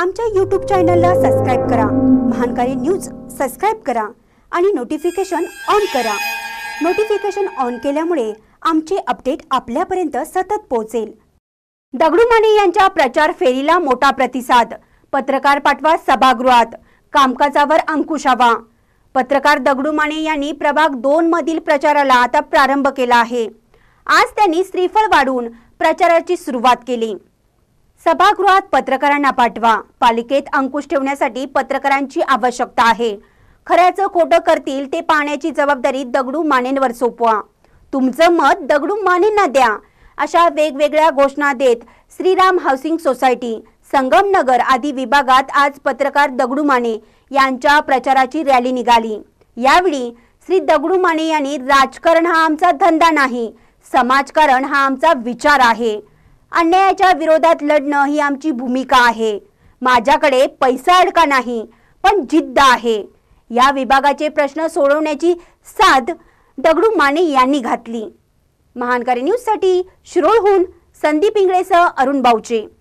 आमच्या यूट्यूब चॅनलला सबस्क्राईब करा महानकारी न्यूज सबस्क्राईब करा आणि नोटिफिकेशन ऑन करा नोटिफिकेशन ऑन केल्यामुळे आमचे अपडेट आपल्यापर्यंत सतत पोहोचेल दगडू माने यांच्या प्रचार फेरीला मोठा प्रतिसाद पत्रकार पाठवा सभागृहात कामकाजावर अंकुशावा पत्रकार दगडू माने यांनी प्रभाग दोन मधील प्रचाराला आता प्रारंभ केला आहे आज त्यांनी श्रीफळ वाढून प्रचाराची सुरुवात केली सभागृहात पत्रकारांना पाठवा पालिकेत अंकुश ठेवण्यासाठी पत्रकारांची आवश्यकता आहे खऱ्याचं खोटं करतील ते पाहण्याची जबाबदारी दगडू मानेंवर सोपवा तुमचं मत दगडू मानेंना द्या अशा वेगवेगळ्या घोषणा देत श्रीराम हाऊसिंग सोसायटी संगमनगर आदी विभागात आज पत्रकार दगडू माने यांच्या प्रचाराची रॅली निघाली यावेळी श्री दगडू माने यांनी राजकारण हा आमचा धंदा नाही समाजकारण हा आमचा विचार आहे अन्यायाच्या विरोधात लढणं ही आमची भूमिका आहे माझ्याकडे पैसा अडका नाही पण जिद्द आहे या विभागाचे प्रश्न सोडवण्याची साथ दगडू माने यांनी घातली महानकारी न्यूजसाठी शिरोळहून संदीप इंगळेसह अरुण बाऊचे